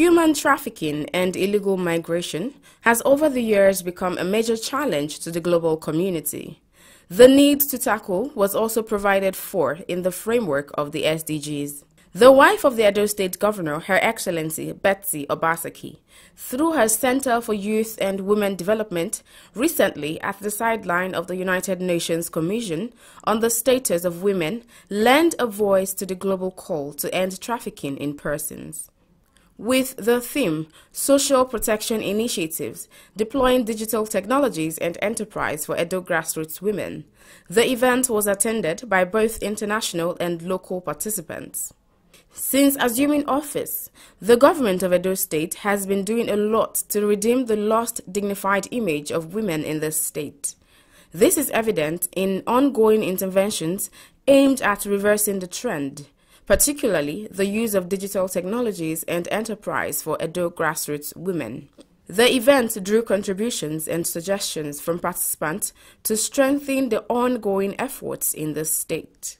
Human trafficking and illegal migration has over the years become a major challenge to the global community. The need to tackle was also provided for in the framework of the SDGs. The wife of the Edo State Governor, Her Excellency Betsy Obasaki, through her Center for Youth and Women Development, recently at the sideline of the United Nations Commission on the Status of Women, lent a voice to the global call to end trafficking in persons with the theme Social Protection Initiatives Deploying Digital Technologies and Enterprise for Edo Grassroots Women. The event was attended by both international and local participants. Since assuming office, the government of Edo State has been doing a lot to redeem the lost dignified image of women in the state. This is evident in ongoing interventions aimed at reversing the trend particularly the use of digital technologies and enterprise for Edo grassroots women. The event drew contributions and suggestions from participants to strengthen the ongoing efforts in the state.